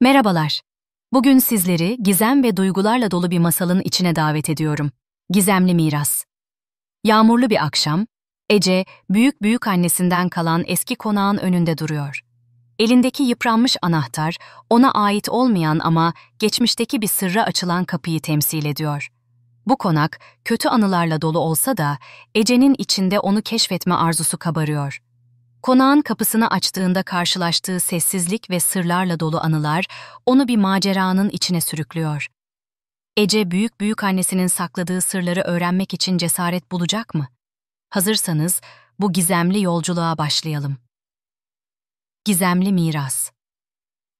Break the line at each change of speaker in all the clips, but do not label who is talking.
Merhabalar. Bugün sizleri gizem ve duygularla dolu bir masalın içine davet ediyorum. Gizemli Miras. Yağmurlu bir akşam, Ece, büyük büyük annesinden kalan eski konağın önünde duruyor. Elindeki yıpranmış anahtar, ona ait olmayan ama geçmişteki bir sırra açılan kapıyı temsil ediyor. Bu konak, kötü anılarla dolu olsa da, Ece'nin içinde onu keşfetme arzusu kabarıyor. Konağın kapısını açtığında karşılaştığı sessizlik ve sırlarla dolu anılar onu bir maceranın içine sürüklüyor. Ece büyük büyük annesinin sakladığı sırları öğrenmek için cesaret bulacak mı? Hazırsanız bu gizemli yolculuğa başlayalım. Gizemli miras.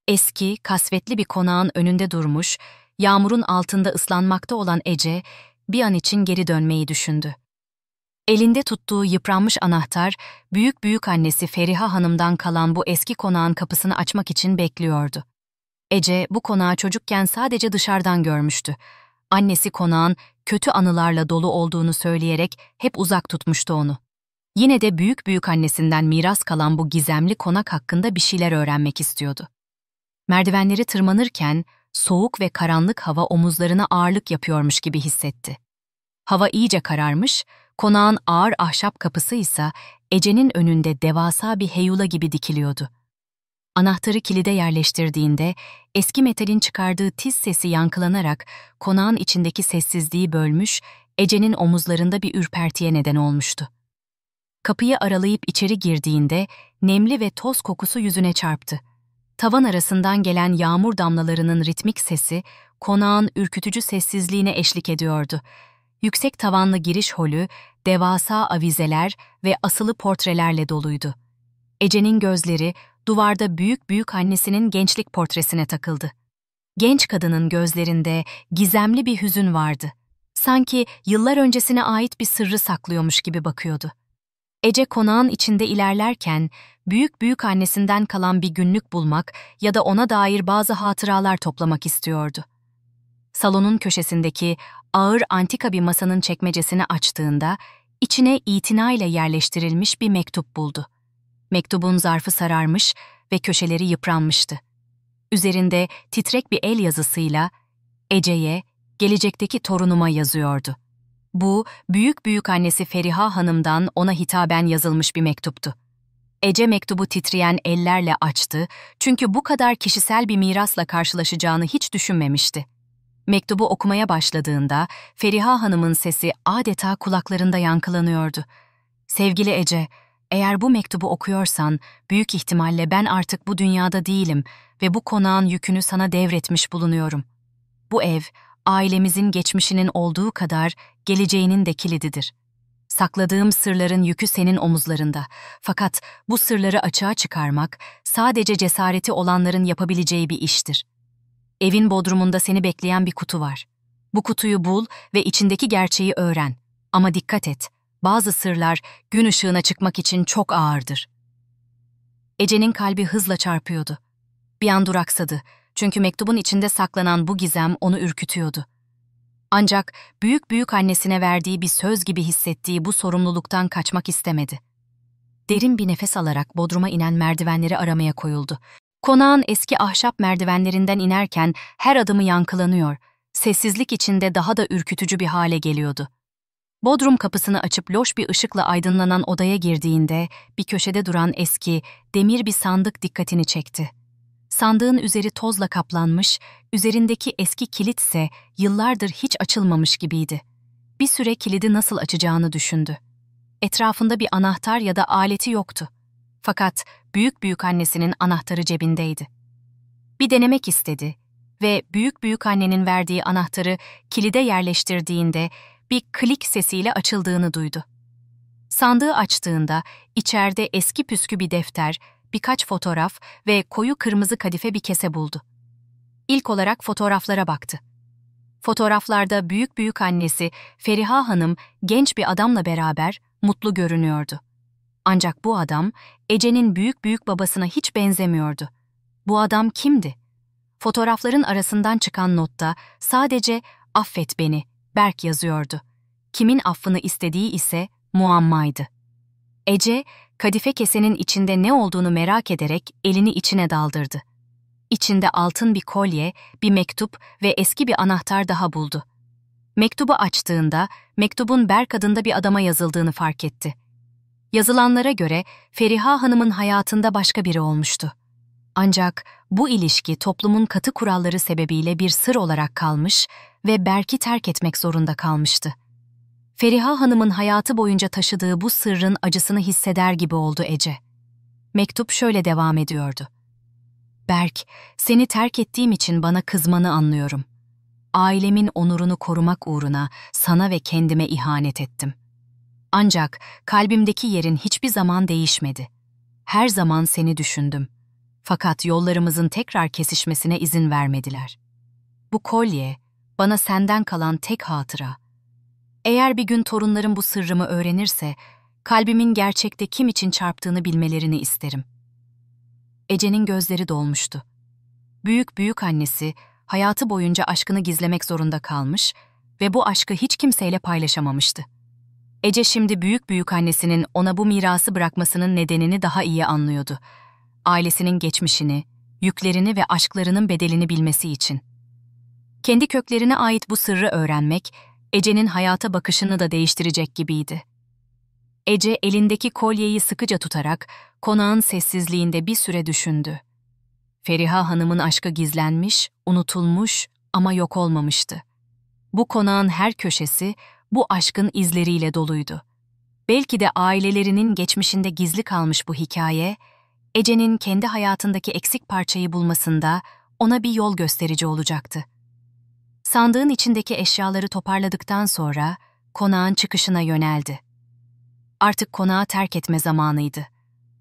Eski, kasvetli bir konağın önünde durmuş, yağmurun altında ıslanmakta olan Ece bir an için geri dönmeyi düşündü. Elinde tuttuğu yıpranmış anahtar, büyük büyük annesi Feriha Hanım'dan kalan bu eski konağın kapısını açmak için bekliyordu. Ece bu konağı çocukken sadece dışarıdan görmüştü. Annesi konağın kötü anılarla dolu olduğunu söyleyerek hep uzak tutmuştu onu. Yine de büyük büyük annesinden miras kalan bu gizemli konak hakkında bir şeyler öğrenmek istiyordu. Merdivenleri tırmanırken soğuk ve karanlık hava omuzlarına ağırlık yapıyormuş gibi hissetti. Hava iyice kararmış, Konağın ağır ahşap kapısı ise Ece'nin önünde devasa bir heyula gibi dikiliyordu. Anahtarı kilide yerleştirdiğinde eski metalin çıkardığı tiz sesi yankılanarak konağın içindeki sessizliği bölmüş, Ece'nin omuzlarında bir ürpertiye neden olmuştu. Kapıyı aralayıp içeri girdiğinde nemli ve toz kokusu yüzüne çarptı. Tavan arasından gelen yağmur damlalarının ritmik sesi konağın ürkütücü sessizliğine eşlik ediyordu Yüksek tavanlı giriş holü, devasa avizeler ve asılı portrelerle doluydu. Ece'nin gözleri duvarda büyük büyük annesinin gençlik portresine takıldı. Genç kadının gözlerinde gizemli bir hüzün vardı. Sanki yıllar öncesine ait bir sırrı saklıyormuş gibi bakıyordu. Ece konağın içinde ilerlerken büyük büyük annesinden kalan bir günlük bulmak ya da ona dair bazı hatıralar toplamak istiyordu salonun köşesindeki ağır antika bir masanın çekmecesini açtığında içine itinayla yerleştirilmiş bir mektup buldu. Mektubun zarfı sararmış ve köşeleri yıpranmıştı. Üzerinde titrek bir el yazısıyla Ece'ye, gelecekteki torunuma yazıyordu. Bu, büyük büyük annesi Feriha Hanım'dan ona hitaben yazılmış bir mektuptu. Ece mektubu titreyen ellerle açtı çünkü bu kadar kişisel bir mirasla karşılaşacağını hiç düşünmemişti. Mektubu okumaya başladığında Feriha Hanım'ın sesi adeta kulaklarında yankılanıyordu. Sevgili Ece, eğer bu mektubu okuyorsan büyük ihtimalle ben artık bu dünyada değilim ve bu konağın yükünü sana devretmiş bulunuyorum. Bu ev, ailemizin geçmişinin olduğu kadar geleceğinin de kilididir. Sakladığım sırların yükü senin omuzlarında. Fakat bu sırları açığa çıkarmak sadece cesareti olanların yapabileceği bir iştir.'' Evin bodrumunda seni bekleyen bir kutu var. Bu kutuyu bul ve içindeki gerçeği öğren. Ama dikkat et, bazı sırlar gün ışığına çıkmak için çok ağırdır. Ece'nin kalbi hızla çarpıyordu. Bir an duraksadı çünkü mektubun içinde saklanan bu gizem onu ürkütüyordu. Ancak büyük büyük annesine verdiği bir söz gibi hissettiği bu sorumluluktan kaçmak istemedi. Derin bir nefes alarak bodruma inen merdivenleri aramaya koyuldu. Konağın eski ahşap merdivenlerinden inerken her adımı yankılanıyor, sessizlik içinde daha da ürkütücü bir hale geliyordu. Bodrum kapısını açıp loş bir ışıkla aydınlanan odaya girdiğinde bir köşede duran eski, demir bir sandık dikkatini çekti. Sandığın üzeri tozla kaplanmış, üzerindeki eski kilit ise yıllardır hiç açılmamış gibiydi. Bir süre kilidi nasıl açacağını düşündü. Etrafında bir anahtar ya da aleti yoktu. Fakat büyük büyük annesinin anahtarı cebindeydi. Bir denemek istedi ve büyük büyük annenin verdiği anahtarı kilide yerleştirdiğinde bir klik sesiyle açıldığını duydu. Sandığı açtığında içeride eski püskü bir defter, birkaç fotoğraf ve koyu kırmızı kadife bir kese buldu. İlk olarak fotoğraflara baktı. Fotoğraflarda büyük büyük annesi Feriha Hanım genç bir adamla beraber mutlu görünüyordu. Ancak bu adam Ece'nin büyük büyük babasına hiç benzemiyordu. Bu adam kimdi? Fotoğrafların arasından çıkan notta sadece affet beni Berk yazıyordu. Kimin affını istediği ise muammaydı. Ece, kadife kesenin içinde ne olduğunu merak ederek elini içine daldırdı. İçinde altın bir kolye, bir mektup ve eski bir anahtar daha buldu. Mektubu açtığında mektubun Berk adında bir adama yazıldığını fark etti.'' Yazılanlara göre Feriha Hanım'ın hayatında başka biri olmuştu. Ancak bu ilişki toplumun katı kuralları sebebiyle bir sır olarak kalmış ve Berk'i terk etmek zorunda kalmıştı. Feriha Hanım'ın hayatı boyunca taşıdığı bu sırrın acısını hisseder gibi oldu Ece. Mektup şöyle devam ediyordu. Berk, seni terk ettiğim için bana kızmanı anlıyorum. Ailemin onurunu korumak uğruna sana ve kendime ihanet ettim.'' Ancak kalbimdeki yerin hiçbir zaman değişmedi. Her zaman seni düşündüm. Fakat yollarımızın tekrar kesişmesine izin vermediler. Bu kolye, bana senden kalan tek hatıra. Eğer bir gün torunlarım bu sırrımı öğrenirse, kalbimin gerçekte kim için çarptığını bilmelerini isterim. Ece'nin gözleri dolmuştu. Büyük büyük annesi, hayatı boyunca aşkını gizlemek zorunda kalmış ve bu aşkı hiç kimseyle paylaşamamıştı. Ece şimdi büyük büyük annesinin ona bu mirası bırakmasının nedenini daha iyi anlıyordu. Ailesinin geçmişini, yüklerini ve aşklarının bedelini bilmesi için. Kendi köklerine ait bu sırrı öğrenmek, Ece'nin hayata bakışını da değiştirecek gibiydi. Ece elindeki kolyeyi sıkıca tutarak konağın sessizliğinde bir süre düşündü. Feriha Hanım'ın aşkı gizlenmiş, unutulmuş ama yok olmamıştı. Bu konağın her köşesi bu aşkın izleriyle doluydu. Belki de ailelerinin geçmişinde gizli kalmış bu hikaye, Ece'nin kendi hayatındaki eksik parçayı bulmasında ona bir yol gösterici olacaktı. Sandığın içindeki eşyaları toparladıktan sonra konağın çıkışına yöneldi. Artık konağı terk etme zamanıydı.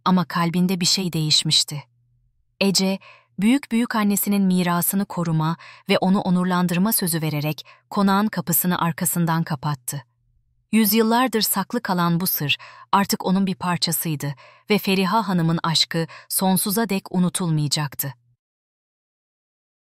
Ama kalbinde bir şey değişmişti. Ece, büyük büyük annesinin mirasını koruma ve onu onurlandırma sözü vererek konağın kapısını arkasından kapattı. Yüzyıllardır saklı kalan bu sır artık onun bir parçasıydı ve Feriha Hanım'ın aşkı sonsuza dek unutulmayacaktı.